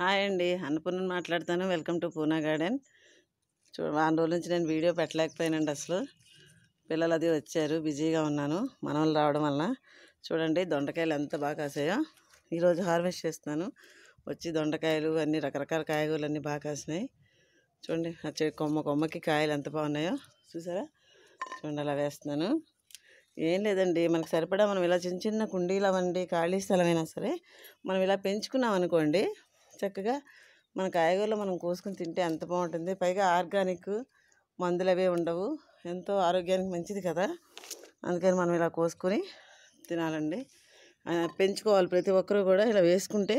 hi అండి అన్నపూర్ణ మాట్లాడతాను welcome to Poona garden చూ వారం రోజుల నుంచి నేను వీడియో పెట్టలేకపోయానండి అసలు పిల్లలు అది వచ్చారు బిజీగా ఉన్నాను మన రావడం వలన చూడండి దొండకాయలు ఎంత బాగా కాసాయో ఈరోజు హార్వెస్ట్ చేస్తున్నాను వచ్చి దొండకాయలు అన్ని రకరకాల కాయగూరలు అన్నీ బాగా కాసినాయి చూడండి వచ్చే కొమ్మ కొమ్మకి కాయలు ఎంత బాగున్నాయో చూసారా చూడండి అలా వేస్తున్నాను ఏం లేదండి మనకు సరిపడా మనం ఇలా చిన్న చిన్న కుండీలు అవండి ఖాళీ స్థలమైనా సరే మనం ఇలా పెంచుకున్నాం అనుకోండి చక్కగా మన కాయగూరలో మనం కోసుకుని తింటే ఎంత బాగుంటుంది పైగా ఆర్గానిక్ మందులు అవే ఉండవు ఎంతో ఆరోగ్యానికి మంచిది కదా అందుకని మనం ఇలా కోసుకొని తినాలండి పెంచుకోవాలి ప్రతి ఒక్కరూ కూడా ఇలా వేసుకుంటే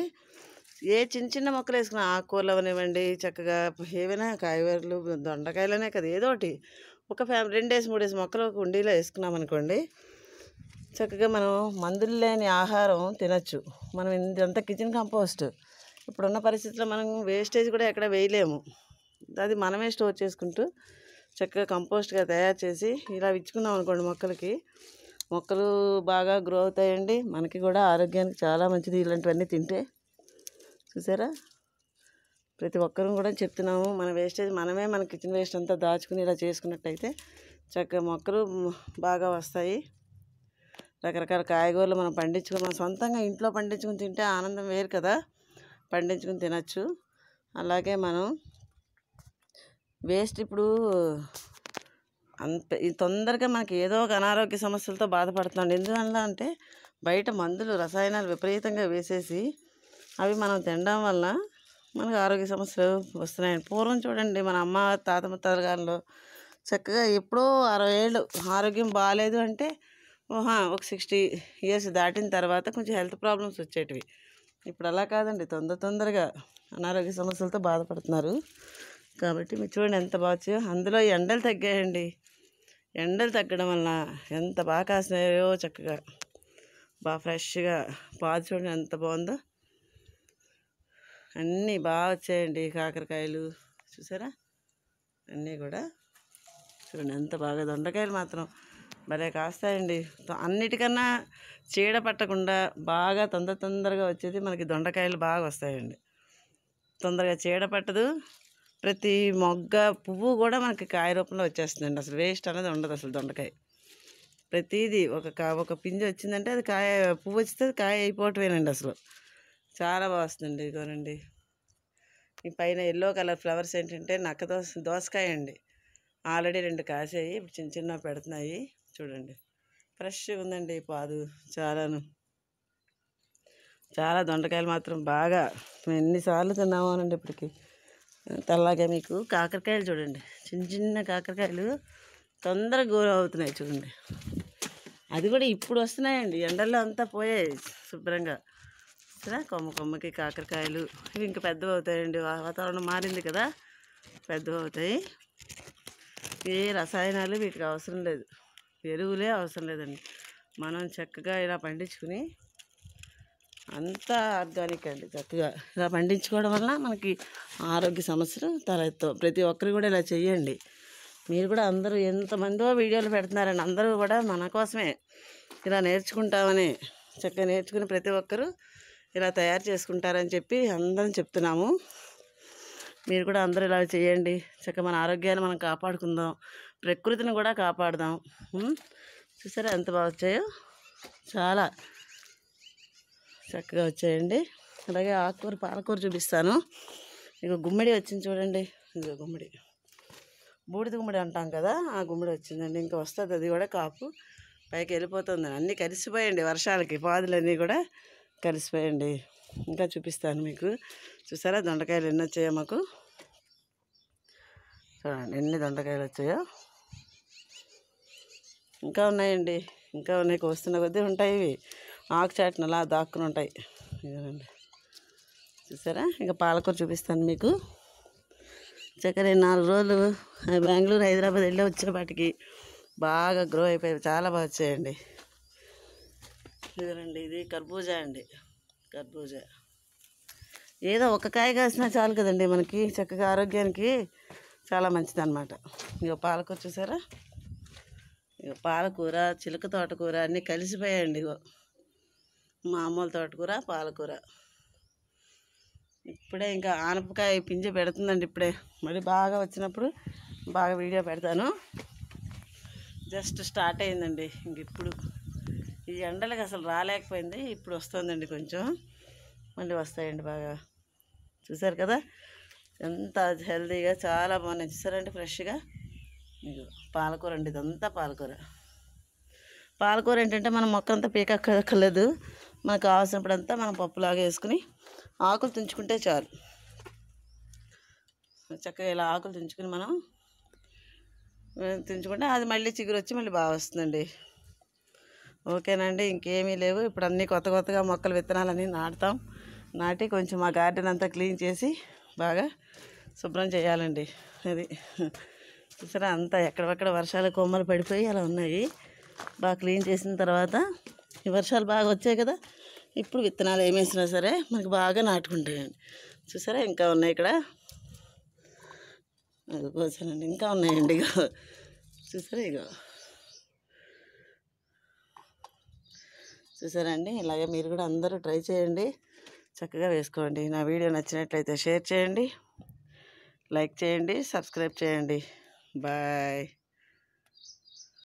ఏ చిన్న చిన్న మొక్కలు వేసుకున్న ఆకుకూరలు అవనివ్వండి చక్కగా ఏవైనా కాయగూరలు దొండకాయలనే కదా ఏదో ఒకటి ఒక ఫ్యామిలీ రెండేస్ మూడేసి మొక్కలు ఒక ఉండీలో వేసుకున్నాం అనుకోండి చక్కగా మనం మందులు లేని ఆహారం తినచ్చు మనం ఇంత కిచెన్ కంపోస్ట్ ఇప్పుడున్న పరిస్థితిలో మనం వేస్టేజ్ కూడా ఎక్కడ వేయలేము అది మనమే స్టోర్ చేసుకుంటూ చక్కగా కంపోస్ట్గా తయారు చేసి ఇలా ఇచ్చుకున్నాం అనుకోండి మొక్కలకి మొక్కలు బాగా గ్రో అవుతాయండి మనకి కూడా ఆరోగ్యానికి చాలా మంచిది ఇలాంటివన్నీ తింటే చూసారా ప్రతి ఒక్కరూ కూడా చెప్తున్నాము మన వేస్టేజ్ మనమే మన కిచెన్ వేస్ట్ అంతా దాచుకుని ఇలా చేసుకున్నట్టయితే చక్కగా మొక్కలు బాగా వస్తాయి రకరకాల కాయగూరలు మనం పండించుకుని మనం సొంతంగా ఇంట్లో పండించుకుని తింటే ఆనందం వేరు కదా పండించుకుని తినచ్చు అలాగే మనం వేస్ట్ ఇప్పుడు అంత తొందరగా మనకి ఏదో ఒక అనారోగ్య సమస్యలతో బాధపడుతున్నాం ఎందువల్ల అంటే బయట మందులు రసాయనాలు విపరీతంగా వేసేసి అవి మనం తినడం వల్ల మనకు ఆరోగ్య సమస్యలు వస్తున్నాయండి పూర్వం చూడండి మన అమ్మ తాత ముత్తాతగారులో చక్కగా ఎప్పుడో అరవై ఏళ్ళు ఆరోగ్యం బాగాలేదు అంటే ఒక సిక్స్టీ ఇయర్స్ దాటిన తర్వాత కొంచెం హెల్త్ ప్రాబ్లమ్స్ వచ్చేటివి ఇప్పుడు అలా కాదండి తొందర తొందరగా అనారోగ్య సమస్యలతో బాధపడుతున్నారు కాబట్టి మీరు చూడండి ఎంత బాగా అందులో ఎండలు తగ్గాయండి ఎండలు తగ్గడం వలన ఎంత బాగా కాసినాయో చక్కగా బాగా ఫ్రెష్గా పాదు చూడండి ఎంత బాగుందో అన్నీ బాగా వచ్చాయండి కాకరకాయలు చూసారా అన్నీ కూడా చూడండి ఎంత బాగా దొండకాయలు మాత్రం మరే కాస్తాయండి అన్నిటికన్నా చీడ పట్టకుండా బాగా తొందర తొందరగా వచ్చేది మనకి దొండకాయలు బాగా వస్తాయండి తొందరగా చీడ పట్టదు ప్రతి మొగ్గ పువ్వు కూడా మనకి కాయ రూపంలో వచ్చేస్తుందండి అసలు వేస్ట్ అనేది ఉండదు అసలు దొండకాయ ప్రతిదీ ఒక కా ఒక పింజ వచ్చిందంటే అది కాయ పువ్వు వచ్చితే కాయ అయిపోవటమేనండి అసలు చాలా బాగా వస్తుందండి ఇదిగోనండి ఈ పైన ఎల్లో కలర్ ఫ్లవర్స్ ఏంటంటే నక్క దోస దోసకాయ అండి ఆల్రెడీ రెండు కాసాయి ఇప్పుడు చిన్న చిన్న పెడుతున్నాయి చూడండి ఫ్రెష్గా ఉందండి పాదు చాలాను చాలా దొండకాయలు మాత్రం బాగా ఎన్నిసార్లు తిన్నామోనండి ఇప్పటికి తెల్లగా మీకు కాకరకాయలు చూడండి చిన్న చిన్న కాకరకాయలు తొందరగా గోరు అవుతున్నాయి చూడండి అది కూడా ఇప్పుడు వస్తున్నాయండి ఎండల్లో అంతా పోయాయి శుభ్రంగా సరే కొమ్మ కొమ్మకి కాకరకాయలు ఇవి ఇంకా పెద్దవి అవుతాయండి వాతావరణం మారింది కదా పెద్దవి అవుతాయి ఏ రసాయనాలు వీటికి అవసరం లేదు ఎరువులే అవసరం లేదండి మనం చక్కగా ఇలా పండించుకుని అంతా ఆర్గానిక్ అండి చక్కగా ఇలా పండించుకోవడం వల్ల మనకి ఆరోగ్య సమస్యలు తలెత్తాం ప్రతి ఒక్కరు కూడా ఇలా చేయండి మీరు కూడా అందరూ ఎంతమందో వీడియోలు పెడుతున్నారండి అందరూ కూడా మన కోసమే ఇలా నేర్చుకుంటామని చక్కగా నేర్చుకుని ప్రతి ఒక్కరూ ఇలా తయారు చేసుకుంటారని చెప్పి అందరం చెప్తున్నాము మీరు కూడా అందరూ ఇలా చేయండి చక్కగా మన ఆరోగ్యాన్ని మనం కాపాడుకుందాం ప్రకృతిని కూడా కాపాడదాం చూసారా ఎంత బాగా వచ్చాయో చాలా చక్కగా వచ్చాయండి అలాగే ఆకుకూర పాలకూర చూపిస్తాను ఇక గుమ్మిడి వచ్చింది చూడండి ఇదిగో గుమ్మిడి బూడిద గుమ్మిడి అంటాం కదా ఆ గుమ్మిడి వచ్చిందండి ఇంకా వస్తుంది అది కూడా కాపు పైకి వెళ్ళిపోతుంది అన్నీ కలిసిపోయండి వర్షాలకి పాదులన్నీ కూడా కలిసిపోయండి ఇంకా చూపిస్తాను మీకు చూసారా దొండకాయలు ఎన్ని వచ్చాయో మాకు చూడండి ఎన్ని దొండకాయలు వచ్చాయో ఇంకా ఉన్నాయండి ఇంకా ఉన్నాయి కోస్తున్న కొద్దీ ఉంటాయి ఇవి ఆకు చాటున అలా దాక్కుని ఉంటాయి ఇదేనండి చూసారా ఇంకా పాలకూర చూపిస్తాను మీకు చక్కర నాలుగు రోజులు బెంగళూరు హైదరాబాద్ వెళ్ళి వచ్చేపాటికి బాగా గ్రో అయిపోయాయి చాలా బాగా వచ్చాయండి ఇదేనండి ఇది కర్బూజా అండి కర్బూజ ఏదో ఒక కాయ కాసినా చాలు కదండి మనకి చక్కగా ఆరోగ్యానికి చాలా అనమాట ఇక పాలకూర చూసారా ఇక పాలకూర చిలుక తోటకూర అన్నీ కలిసిపోయాయండి ఇగో మామూలు తోటకూర పాలకూర ఇప్పుడే ఇంకా ఆనపకాయ పింజ పెడుతుందండి ఇప్పుడే మళ్ళీ బాగా వచ్చినప్పుడు బాగా వీడియో పెడతాను జస్ట్ స్టార్ట్ అయిందండి ఇంక ఇప్పుడు ఈ ఎండలకు అసలు రాలేకపోయింది ఇప్పుడు వస్తుందండి కొంచెం మళ్ళీ వస్తాయండి బాగా చూసారు కదా ఎంత హెల్తీగా చాలా బాగున్నాయి చూసారండి ఫ్రెష్గా మీకు పాలకూర అండి ఇదంతా పాలకూర పాలకూర ఏంటంటే మనం అంతా పీకక్కర్లేదు మనకు కావాల్సినప్పుడంతా మనం పప్పులాగా వేసుకుని ఆకులు తుంచుకుంటే చాలు చక్కగా ఇలా ఆకులు తుంచుకుని మనం తుంచుకుంటే అది మళ్ళీ చిగురు వచ్చి మళ్ళీ బాగా వస్తుందండి ఓకేనండి ఇంకేమీ లేవు ఇప్పుడు అన్నీ కొత్త కొత్తగా మొక్కలు విత్తనాలన్నీ నాటుతాం నాటి కొంచెం మా గార్డెన్ అంతా క్లీన్ చేసి బాగా శుభ్రం చేయాలండి అది చూసారా అంతా ఎక్కడెక్కడ వర్షాలు కొమ్మలు పడిపోయి అలా ఉన్నాయి బాగా క్లీన్ చేసిన తర్వాత ఈ వర్షాలు బాగా వచ్చాయి కదా ఇప్పుడు విత్తనాలు ఏమేసినా సరే మనకి బాగా నాటుకుంటాయండి చూసారా ఇంకా ఉన్నాయి ఇక్కడ కోసానండి ఇంకా ఉన్నాయండి ఇగో చూసారా ఇగో చూసారండి ఇలాగే మీరు కూడా అందరూ ట్రై చేయండి చక్కగా వేసుకోండి నా వీడియో నచ్చినట్లయితే షేర్ చేయండి లైక్ చేయండి సబ్స్క్రైబ్ చేయండి బాయ్